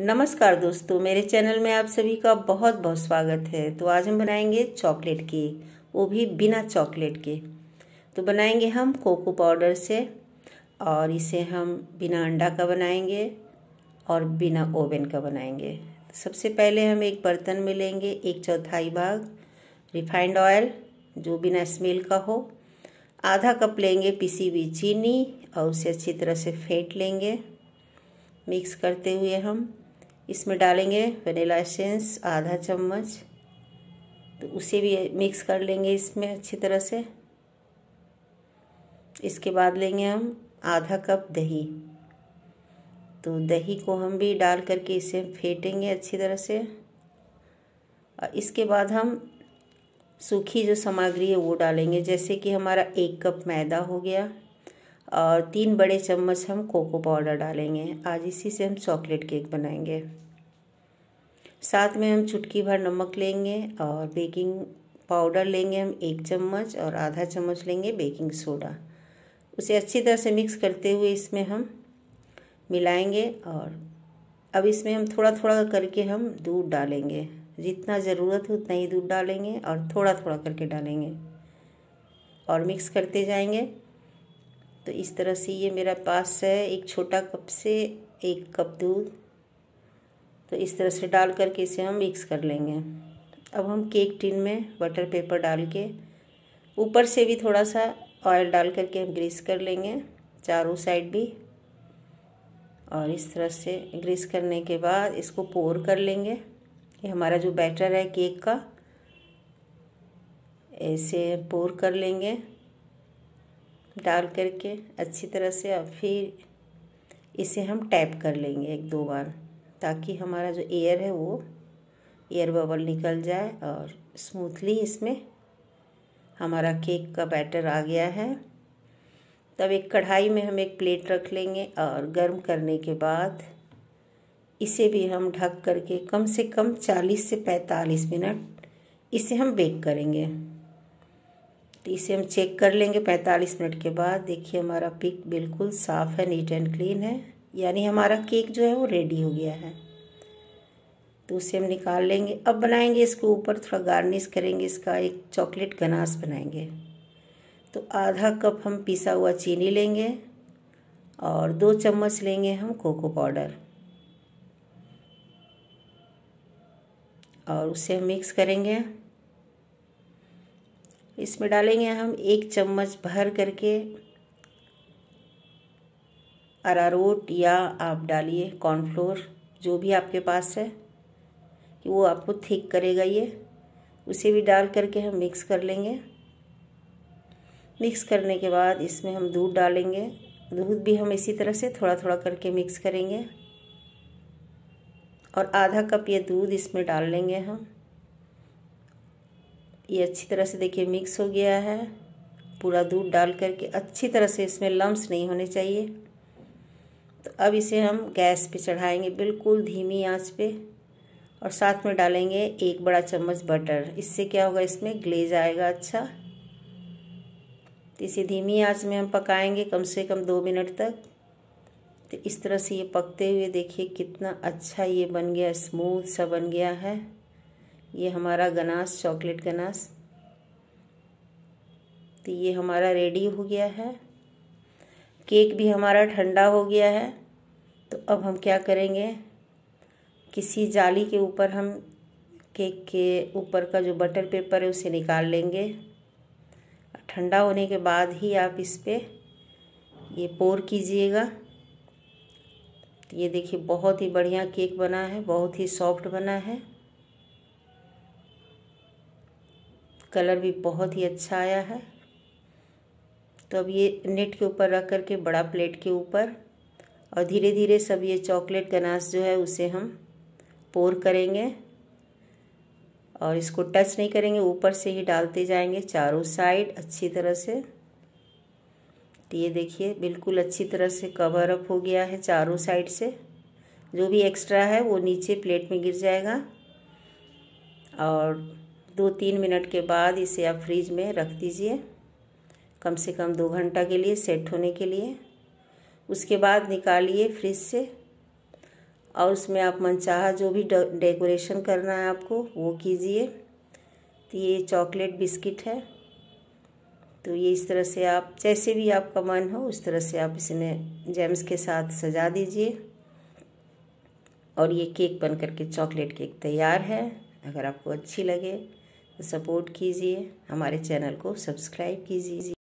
नमस्कार दोस्तों मेरे चैनल में आप सभी का बहुत बहुत स्वागत है तो आज हम बनाएंगे चॉकलेट केक वो भी बिना चॉकलेट के तो बनाएंगे हम कोको पाउडर से और इसे हम बिना अंडा का बनाएंगे और बिना ओवन का बनाएंगे सबसे पहले हम एक बर्तन में लेंगे एक चौथाई भाग रिफाइंड ऑयल जो बिना स्मेल का हो आधा कप लेंगे पिसी हुई चीनी और उसे अच्छी तरह से फेंट लेंगे मिक्स करते हुए हम इसमें डालेंगे वनीला एसेंस आधा चम्मच तो उसे भी मिक्स कर लेंगे इसमें अच्छी तरह से इसके बाद लेंगे हम आधा कप दही तो दही को हम भी डाल करके इसे फेंटेंगे अच्छी तरह से और इसके बाद हम सूखी जो सामग्री है वो डालेंगे जैसे कि हमारा एक कप मैदा हो गया और तीन बड़े चम्मच हम कोको पाउडर डालेंगे आज इसी से हम चॉकलेट केक बनाएंगे साथ में हम चुटकी भर नमक लेंगे और बेकिंग पाउडर लेंगे हम एक चम्मच और आधा चम्मच लेंगे बेकिंग सोडा उसे अच्छी तरह से मिक्स करते हुए इसमें हम मिलाएंगे और अब इसमें हम थोड़ा थोड़ा करके हम दूध डालेंगे जितना ज़रूरत है उतना ही दूध डालेंगे और थोड़ा थोड़ा करके डालेंगे और मिक्स करते जाएंगे तो इस तरह से ये मेरा पास है एक छोटा कप से एक कप दूध तो इस तरह से डाल करके इसे हम मिक्स कर लेंगे अब हम केक टिन में बटर पेपर डाल के ऊपर से भी थोड़ा सा ऑयल डाल करके हम ग्रीस कर लेंगे चारों साइड भी और इस तरह से ग्रीस करने के बाद इसको पोर कर लेंगे ये हमारा जो बैटर है केक का ऐसे पोर कर लेंगे डाल करके अच्छी तरह से और फिर इसे हम टैप कर लेंगे एक दो बार ताकि हमारा जो एयर है वो एयर बबल निकल जाए और स्मूथली इसमें हमारा केक का बैटर आ गया है तब एक कढ़ाई में हम एक प्लेट रख लेंगे और गर्म करने के बाद इसे भी हम ढक करके कम से कम 40 से 45 मिनट इसे हम बेक करेंगे तो इसे हम चेक कर लेंगे 45 मिनट के बाद देखिए हमारा पिक बिल्कुल साफ़ है नीट एंड क्लीन है यानी हमारा केक जो है वो रेडी हो गया है तो उसे हम निकाल लेंगे अब बनाएंगे इसके ऊपर थोड़ा गार्निश करेंगे इसका एक चॉकलेट गनास बनाएंगे तो आधा कप हम पिसा हुआ चीनी लेंगे और दो चम्मच लेंगे हम कोको पाउडर और उसे हम मिक्स करेंगे इसमें डालेंगे हम एक चम्मच भर करके अरारोट या आप डालिए कॉर्नफ्लोर जो भी आपके पास है कि वो आपको थिक करेगा ये उसे भी डाल करके हम मिक्स कर लेंगे मिक्स करने के बाद इसमें हम दूध डालेंगे दूध भी हम इसी तरह से थोड़ा थोड़ा करके मिक्स करेंगे और आधा कप ये दूध इसमें डाल लेंगे हम ये अच्छी तरह से देखिए मिक्स हो गया है पूरा दूध डाल करके अच्छी तरह से इसमें लम्स नहीं होने चाहिए तो अब इसे हम गैस पे चढ़ाएंगे बिल्कुल धीमी आंच पे और साथ में डालेंगे एक बड़ा चम्मच बटर इससे क्या होगा इसमें ग्लेज आएगा अच्छा तो इसे धीमी आंच में हम पकाएंगे कम से कम दो मिनट तक तो इस तरह से ये पकते हुए देखिए कितना अच्छा ये बन गया स्मूथ सा बन गया है ये हमारा गनास चॉकलेट गनास तो ये हमारा रेडी हो गया है केक भी हमारा ठंडा हो गया है तो अब हम क्या करेंगे किसी जाली के ऊपर हम केक के ऊपर का जो बटर पेपर है उसे निकाल लेंगे ठंडा होने के बाद ही आप इस पर ये पोर कीजिएगा तो ये देखिए बहुत ही बढ़िया केक बना है बहुत ही सॉफ्ट बना है कलर भी बहुत ही अच्छा आया है तो अब ये नेट के ऊपर रख करके बड़ा प्लेट के ऊपर और धीरे धीरे सब ये चॉकलेट गनास जो है उसे हम पोर करेंगे और इसको टच नहीं करेंगे ऊपर से ही डालते जाएंगे चारों साइड अच्छी तरह से तो ये देखिए बिल्कुल अच्छी तरह से कवर अप हो गया है चारों साइड से जो भी एक्स्ट्रा है वो नीचे प्लेट में गिर जाएगा और दो तीन मिनट के बाद इसे आप फ्रिज में रख दीजिए कम से कम दो घंटा के लिए सेट होने के लिए उसके बाद निकालिए फ्रिज से और उसमें आप मनचाहा जो भी डेकोरेशन करना है आपको वो कीजिए तो ये चॉकलेट बिस्किट है तो ये इस तरह से आप जैसे भी आपका मन हो उस तरह से आप इसमें जेम्स के साथ सजा दीजिए और ये केक बन करके चॉकलेट केक तैयार है अगर आपको अच्छी लगे सपोर्ट कीजिए हमारे चैनल को सब्सक्राइब कीजिए